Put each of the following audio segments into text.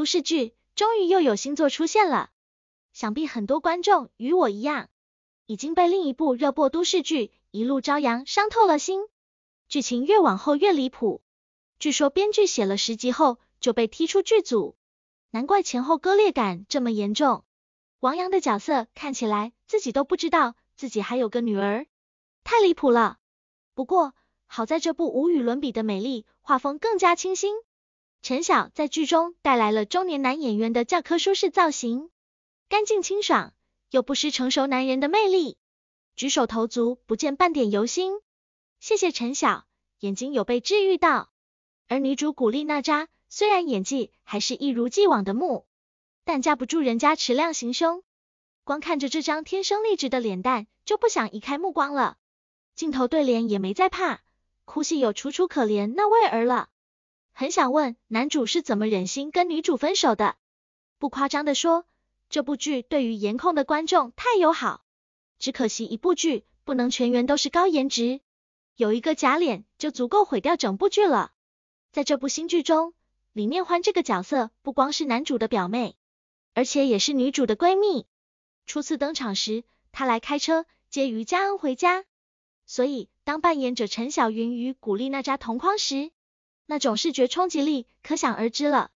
都市剧终于又有新作出现了，想必很多观众与我一样，已经被另一部热播都市剧《一路朝阳》伤透了心，剧情越往后越离谱，据说编剧写了十集后就被踢出剧组，难怪前后割裂感这么严重。王阳的角色看起来自己都不知道自己还有个女儿，太离谱了。不过好在这部无与伦比的美丽画风更加清新。陈晓在剧中带来了中年男演员的教科书式造型，干净清爽又不失成熟男人的魅力，举手投足不见半点油星。谢谢陈晓，眼睛有被治愈到。而女主古力娜扎虽然演技还是一如既往的木，但架不住人家持量行凶，光看着这张天生丽质的脸蛋就不想移开目光了。镜头对脸也没再怕，哭戏有楚楚可怜那味儿了。很想问男主是怎么忍心跟女主分手的？不夸张的说，这部剧对于颜控的观众太友好。只可惜一部剧不能全员都是高颜值，有一个假脸就足够毁掉整部剧了。在这部新剧中，李念欢这个角色不光是男主的表妹，而且也是女主的闺蜜。初次登场时，她来开车接于佳恩回家，所以当扮演者陈小纭与古力娜扎同框时，那种视觉冲击力可想而知了。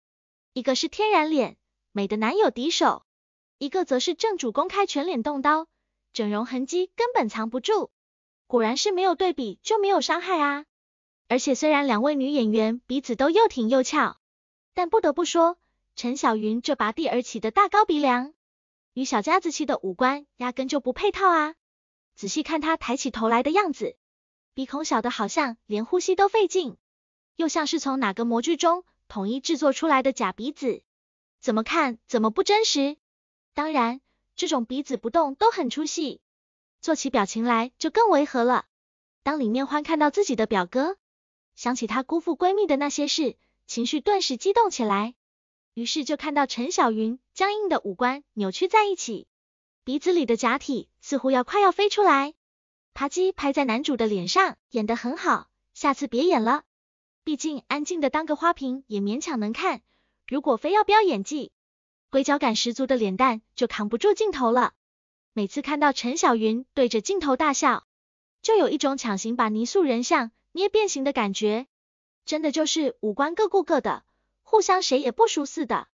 一个是天然脸，美的难有敌手；一个则是正主公开全脸动刀，整容痕迹根本藏不住。果然是没有对比就没有伤害啊！而且虽然两位女演员鼻子都又挺又翘，但不得不说，陈小纭这拔地而起的大高鼻梁，与小家子气的五官压根就不配套啊！仔细看她抬起头来的样子，鼻孔小的好像连呼吸都费劲。又像是从哪个模具中统一制作出来的假鼻子，怎么看怎么不真实。当然，这种鼻子不动都很出戏，做起表情来就更违和了。当李念欢看到自己的表哥，想起他辜负闺蜜的那些事，情绪顿时激动起来，于是就看到陈小云僵硬的五官扭曲在一起，鼻子里的假体似乎要快要飞出来。啪叽拍在男主的脸上，演得很好，下次别演了。毕竟安静的当个花瓶也勉强能看，如果非要飙演技，鬼脚感十足的脸蛋就扛不住镜头了。每次看到陈小云对着镜头大笑，就有一种强行把泥塑人像捏变形的感觉。真的就是五官各顾各的，互相谁也不熟似的。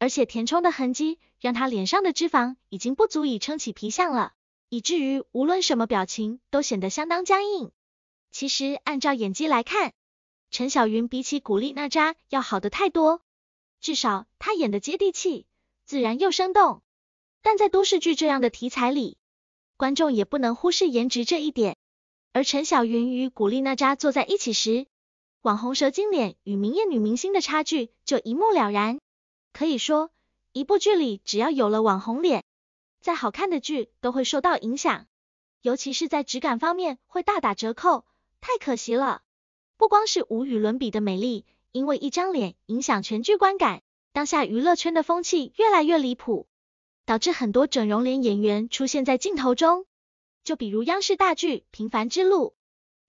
而且填充的痕迹让他脸上的脂肪已经不足以撑起皮相了，以至于无论什么表情都显得相当僵硬。其实按照演技来看，陈小云比起古力娜扎要好的太多，至少她演的接地气，自然又生动。但在都市剧这样的题材里，观众也不能忽视颜值这一点。而陈小云与古力娜扎坐在一起时，网红蛇精脸与明艳女明星的差距就一目了然。可以说，一部剧里只要有了网红脸，再好看的剧都会受到影响，尤其是在质感方面会大打折扣，太可惜了。不光是无与伦比的美丽，因为一张脸影响全剧观感。当下娱乐圈的风气越来越离谱，导致很多整容脸演员出现在镜头中。就比如央视大剧《平凡之路》，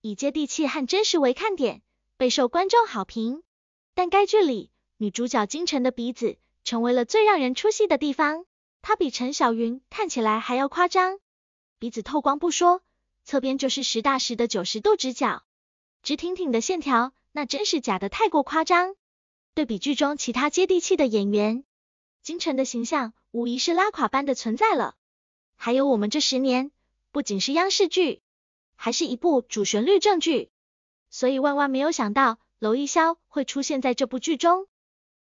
以接地气和真实为看点，备受观众好评。但该剧里女主角金晨的鼻子成为了最让人出戏的地方，她比陈小云看起来还要夸张，鼻子透光不说，侧边就是实打实的九十度直角。直挺挺的线条，那真是假的太过夸张。对比剧中其他接地气的演员，金晨的形象无疑是拉垮般的存在了。还有我们这十年，不仅是央视剧，还是一部主旋律正剧，所以万万没有想到娄艺潇会出现在这部剧中，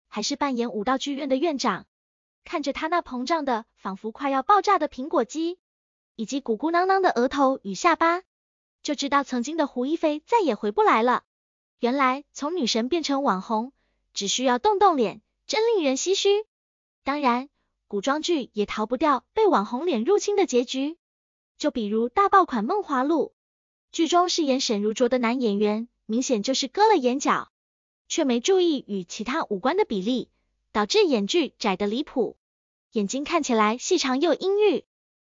还是扮演武道剧院的院长。看着他那膨胀的仿佛快要爆炸的苹果肌，以及鼓鼓囊囊的额头与下巴。就知道曾经的胡一菲再也回不来了。原来从女神变成网红，只需要动动脸，真令人唏嘘。当然，古装剧也逃不掉被网红脸入侵的结局。就比如大爆款《梦华录》，剧中饰演沈如琢的男演员，明显就是割了眼角，却没注意与其他五官的比例，导致眼距窄的离谱，眼睛看起来细长又阴郁，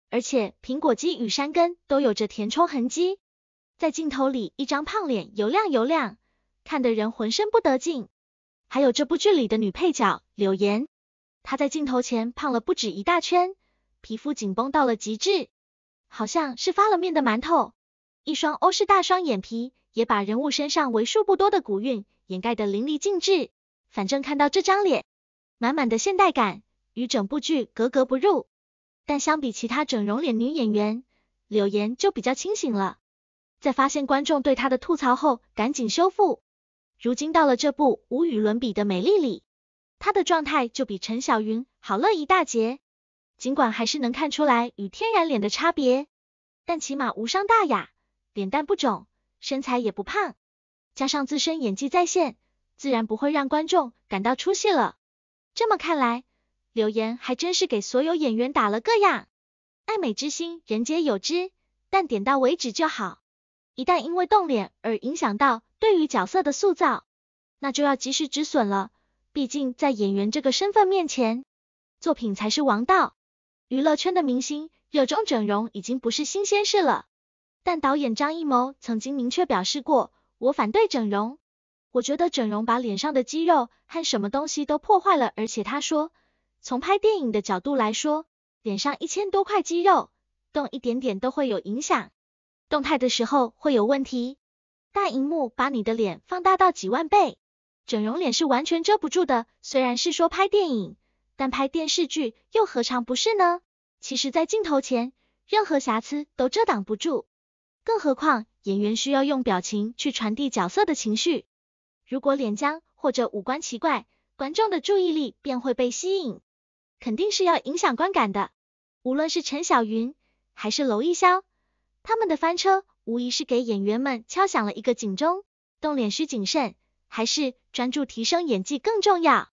而且苹果肌与山根都有着填充痕迹。在镜头里，一张胖脸油亮油亮，看得人浑身不得劲。还有这部剧里的女配角柳岩，她在镜头前胖了不止一大圈，皮肤紧绷到了极致，好像是发了面的馒头。一双欧式大双眼皮，也把人物身上为数不多的古韵掩盖得淋漓尽致。反正看到这张脸，满满的现代感与整部剧格格不入。但相比其他整容脸女演员，柳岩就比较清醒了。在发现观众对他的吐槽后，赶紧修复。如今到了这部无与伦比的《美丽》里，他的状态就比陈小云好了一大截。尽管还是能看出来与天然脸的差别，但起码无伤大雅，脸蛋不肿，身材也不胖，加上自身演技在线，自然不会让观众感到出戏了。这么看来，柳岩还真是给所有演员打了个样。爱美之心，人皆有之，但点到为止就好。一旦因为动脸而影响到对于角色的塑造，那就要及时止损了。毕竟在演员这个身份面前，作品才是王道。娱乐圈的明星热衷整容已经不是新鲜事了。但导演张艺谋曾经明确表示过，我反对整容。我觉得整容把脸上的肌肉和什么东西都破坏了。而且他说，从拍电影的角度来说，脸上一千多块肌肉动一点点都会有影响。动态的时候会有问题，大荧幕把你的脸放大到几万倍，整容脸是完全遮不住的。虽然是说拍电影，但拍电视剧又何尝不是呢？其实，在镜头前，任何瑕疵都遮挡不住，更何况演员需要用表情去传递角色的情绪。如果脸僵或者五官奇怪，观众的注意力便会被吸引，肯定是要影响观感的。无论是陈小云还是娄艺潇。他们的翻车无疑是给演员们敲响了一个警钟：动脸需谨慎，还是专注提升演技更重要？